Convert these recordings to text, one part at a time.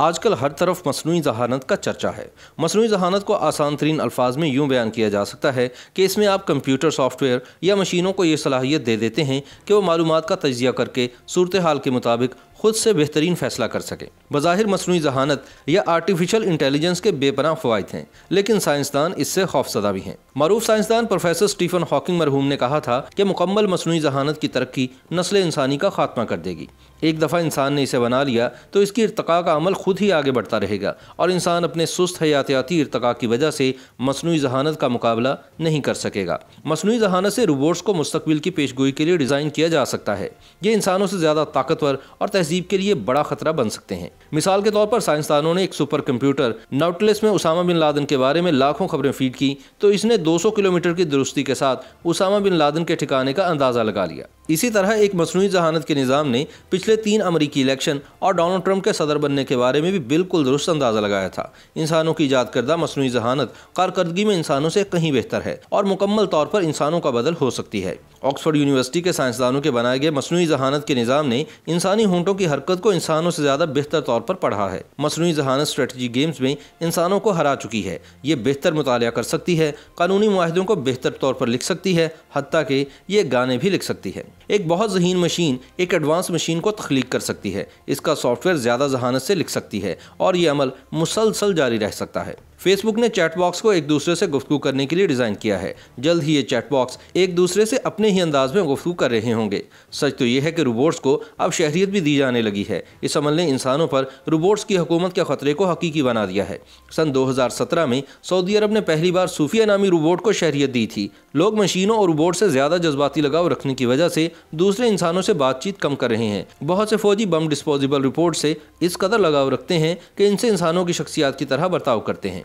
आजकल हर तरफ मसनू जहानत का चर्चा है मसनू जहानत को आसान तरीन अल्फाज में यूँ बयान किया जा सकता है कि इसमें आप कंप्यूटर सॉफ्टवेयर या मशीनों को ये सलाहियत दे देते हैं कि वो मालूम का तजिया करके सूरत हाल के मुताबिक खुद से बेहतरीन फैसला कर सकें बज़ाहिर मसनू जहानत या आर्टिफिशियल इंटेलिजेंस के बेपना फवायद हैं लेकिन साइंसदान इससे खौफजदा भी हैं मरूफ साइंसदान प्रोफेसर स्टीफन हॉकिंग मरहूम ने कहा था कि मुकम्मल मसनू जहानत की तरक्की नस्ल इंसानी का खात्मा कर देगी एक दफ़ा इंसान ने इसे बना लिया तो इसकी इरतका का अमल खुद ही आगे बढ़ता रहेगा और इंसान अपने सुस्त हयातियाती इरतका की वजह से मसनू जहानत का मुकाबला नहीं कर सकेगा मसनू जहानत से रोबोट्स को मुस्तबिल की पेशगोई के लिए डिज़ाइन किया जा सकता है ये इंसानों से ज़्यादा ताकतवर और तहसील तहजीब के लिए बड़ा खतरा बन सकते हैं मिसाल के तौर पर साइंसदानों ने एक सुपर कंप्यूटर नोटलिस में उसामा बिन लादन के बारे में लाखों खबरें फीड की तो इसने 200 किलोमीटर की दुरुस्ती के साथ उसामा बिन लादन के ठिकाने का अंदाज़ा लगा लिया इसी तरह एक मसनू जहानत के निज़ाम ने पिछले तीन अमरीकी इलेक्शन और डोनाल्ड ट्रंप के सदर बनने के बारे में भी बिल्कुल दुरुस्त अंदाज़ा लगाया था इंसानों की ईजाद करदा मसनू जहानत कारकर्दगी में इंसानों से कहीं बेहतर है और मुकम्मल तौर पर इंसानों का बदल हो सकती है ऑक्सफोर्ड यूनिवर्सिटी के साइंसदानों के बनाए गए मसनू जहानत के निज़ाम ने इंसानी होंटों की हरकत को इंसानों से ज़्यादा बेहतर तौर पर पढ़ा है मसनू जहानत स्ट्रेटजी गेम्स में इंसानों को हरा चुकी है ये बेहतर मुताल कर सकती है कानूनी माहदों को बेहतर तौर पर लिख सकती है हती कि ये गाने भी लिख सकती है एक बहुत जहीन मशीन एक एडवांस मशीन को तख्लीक कर सकती है इसका सॉफ्टवेयर ज़्यादा जहानत से लिख सकती है और ये अमल मुसलसल जारी रह सकता है फेसबुक ने चैट बॉक्स को एक दूसरे से गुफ्तु करने के लिए डिज़ाइन किया है जल्द ही ये चैट बॉक्स एक दूसरे से अपने ही अंदाज में गुफ्तु कर रहे होंगे सच तो यह है कि रोबोट्स को अब शहरीत भी दी जाने लगी है इस अमल ने इंसानों पर रोबोट्स की हुकूमत के खतरे को हकीकी बना दिया है सन 2017 में सऊदी अरब ने पहली बार सूफिया नामी रोबोट को शहरीत दी थी लोग मशीनों और रोबोट से ज़्यादा जज्बाती लगाव रखने की वजह से दूसरे इंसानों से बातचीत कम कर रहे हैं बहुत से फौजी बम डिस्पोजेबल रिपोर्ट से इस कदर लगाव रखते हैं कि इनसे इंसानों की शख्सियात की तरह बर्ताव करते हैं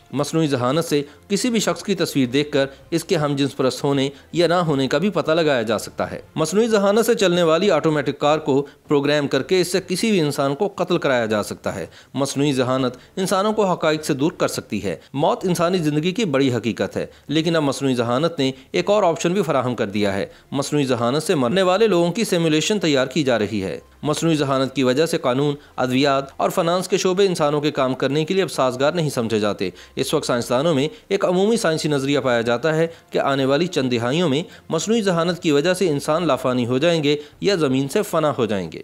मसनू जहानत से किसी भी शख्स की तस्वीर देख कर इसके हम जिन्स परस्त होने या ना होने का भी पता लगाया जा सकता है मसनू जहानत से चलने वाली ऑटोमेटिक कार को प्रोग्राम करके इससे किसी भी इंसान को कत्ल कराया जा सकता है मसनू जहानत इंसानों को हक से दूर कर सकती है मौत इंसानी ज़िंदगी की बड़ी हकीकत है लेकिन अब मसनू जहानत ने एक और ऑप्शन भी फराहम कर दिया है मसनू जहानत से मरने वाले लोगों की सिमुलेशन तैयार की जा रही है मसनू जहानत की वजह से कानून अद्वियात और फाइनानस के शोबे इंसानों के काम करने के लिए अब साजगार नहीं समझे जाते इस वक्त साइंसदानों में एक अमूमी साइंसी नज़रिया पाया जाता है कि आने वाली चंद दिहाइयों में मसनू जहानत की वजह से इंसान लाफानी हो जाएंगे या ज़मीन से फना हो जाएंगे